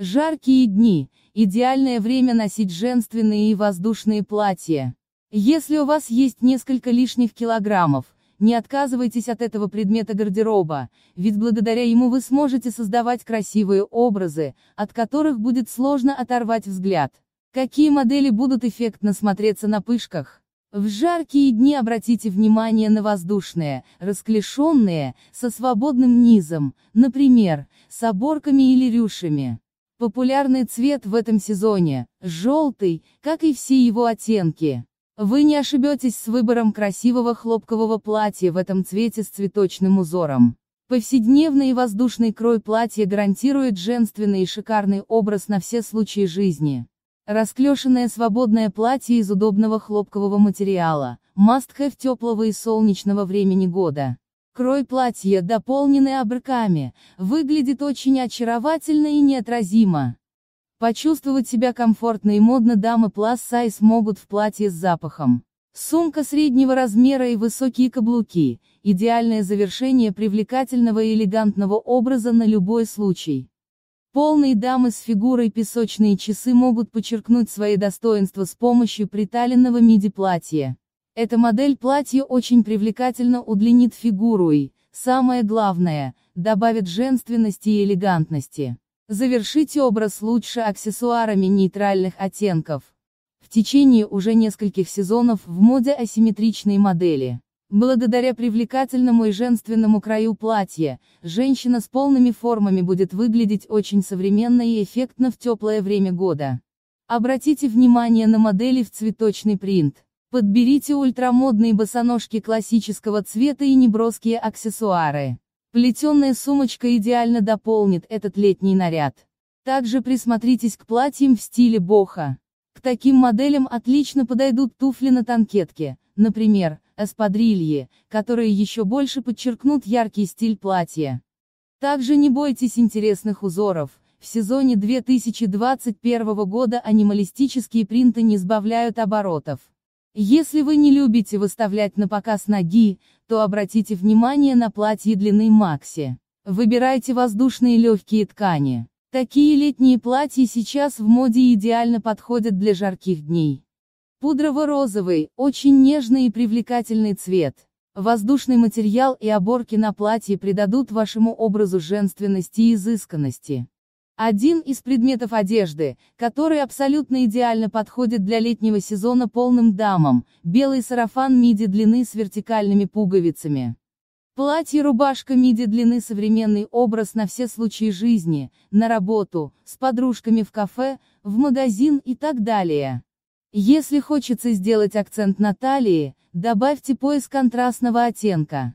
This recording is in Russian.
Жаркие дни – идеальное время носить женственные и воздушные платья. Если у вас есть несколько лишних килограммов, не отказывайтесь от этого предмета гардероба, ведь благодаря ему вы сможете создавать красивые образы, от которых будет сложно оторвать взгляд. Какие модели будут эффектно смотреться на пышках? В жаркие дни обратите внимание на воздушные, расклешенные, со свободным низом, например, с оборками или рюшами. Популярный цвет в этом сезоне – желтый, как и все его оттенки. Вы не ошибетесь с выбором красивого хлопкового платья в этом цвете с цветочным узором. Повседневный и воздушный крой платья гарантирует женственный и шикарный образ на все случаи жизни. Расклешенное свободное платье из удобного хлопкового материала, must-have теплого и солнечного времени года. Крой платья, дополненный обрыками, выглядит очень очаровательно и неотразимо. Почувствовать себя комфортно и модно дамы пласс-сайз могут в платье с запахом. Сумка среднего размера и высокие каблуки – идеальное завершение привлекательного и элегантного образа на любой случай. Полные дамы с фигурой песочные часы могут подчеркнуть свои достоинства с помощью приталенного миди-платья. Эта модель платья очень привлекательно удлинит фигуру и, самое главное, добавит женственности и элегантности. Завершите образ лучше аксессуарами нейтральных оттенков. В течение уже нескольких сезонов в моде асимметричные модели. Благодаря привлекательному и женственному краю платья, женщина с полными формами будет выглядеть очень современно и эффектно в теплое время года. Обратите внимание на модели в цветочный принт. Подберите ультрамодные босоножки классического цвета и неброские аксессуары. Плетеная сумочка идеально дополнит этот летний наряд. Также присмотритесь к платьям в стиле боха. К таким моделям отлично подойдут туфли на танкетке, например, эспадрильи, которые еще больше подчеркнут яркий стиль платья. Также не бойтесь интересных узоров, в сезоне 2021 года анималистические принты не сбавляют оборотов. Если вы не любите выставлять на показ ноги, то обратите внимание на платье длины Макси. Выбирайте воздушные легкие ткани. Такие летние платья сейчас в моде идеально подходят для жарких дней. Пудрово-розовый, очень нежный и привлекательный цвет. Воздушный материал и оборки на платье придадут вашему образу женственности и изысканности. Один из предметов одежды, который абсолютно идеально подходит для летнего сезона полным дамам, белый сарафан миди длины с вертикальными пуговицами. Платье-рубашка миди длины современный образ на все случаи жизни, на работу, с подружками в кафе, в магазин и так далее. Если хочется сделать акцент на талии, добавьте пояс контрастного оттенка.